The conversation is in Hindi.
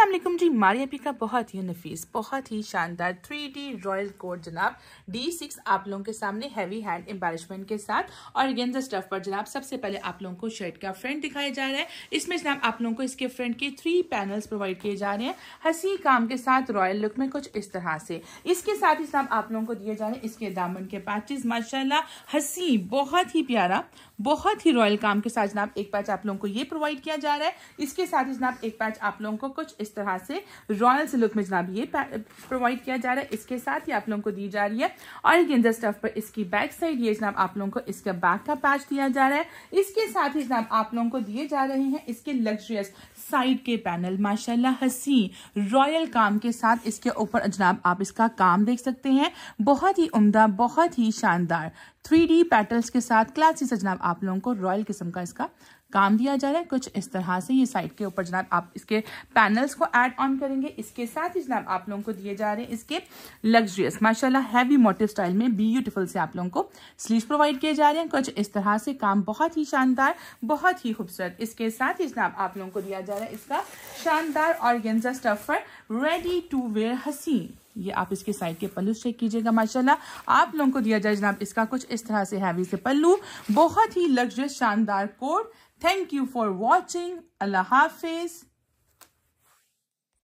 असलम जी मारिया पी का बहुत ही नफीस बहुत ही शानदार थ्री डी रॉयल कोट जनाब डी सिक्स आप लोगों के सामने हैवी हैंड एम्बारिशमेंट के साथ और गेंद स्टफ पर जनाब सबसे पहले आप लोगों को शर्ट का फ्रंट दिखाया जा रहा है इसमें जनाब आप लोगों को इसके फ्रंट के थ्री पैनल्स प्रोवाइड किए जा रहे हैं हंसी काम के साथ रॉयल लुक में कुछ इस तरह से इसके साथ ही साथ आप लोगों को दिए जा रहे हैं इसके दामन के पैचेज माशाला हंसी बहुत ही प्यारा बहुत ही रॉयल काम के साथ जनाब एक पैच आप लोगों को ये प्रोवाइड किया जा रहा है इसके साथ ही जनाब एक पैच आप लोगों को कुछ इस तरह से रॉयल सिल्क में जनाब ये प्रोवाइड किया जा रहा है इसके साथ ही आप लोगों को दी जा रही है और गेंजा स्टफ पर इसकी बैक साइड ये जनाब आप लोगों को इसका बैक का पैच दिया जा रहा है इसके साथ ही जनाब आप लोगों को दिए जा रहे हैं इसके लग्जरियस साइड के पैनल माशाल्लाह हसी रॉयल काम के साथ इसके ऊपर जनाब आप इसका काम देख सकते हैं बहुत ही उम्दा बहुत ही शानदार थ्री डी पैटल्स के साथ क्लासी से जनाब आप लोगों को रॉयल किस्म का इसका काम दिया जा रहा है कुछ इस तरह से ये साइड के ऊपर जनाब आप इसके पैनल्स को ऐड ऑन करेंगे इसके साथ ही जनाब आप लोगों को दिए जा रहे हैं इसके लग्जरियस माशाल्लाह हैवी मोटिव स्टाइल में ब्यूटीफुल से आप लोगों को स्लीव प्रोवाइड किए जा रहे हैं कुछ इस तरह से काम बहुत ही शानदार बहुत ही खूबसूरत इसके साथ ही जनाब आप लोगों को दिया जा रहा है इसका शानदार और स्टफर रेडी टू वेयर हसीन ये आप इसके साइड के पल्लू चेक कीजिएगा माशाल्लाह आप लोगों को दिया जाए जनाब इसका कुछ इस तरह से हैवी से पल्लू बहुत ही लग्जरियस शानदार coat thank you for watching अल्लाह हाफिज़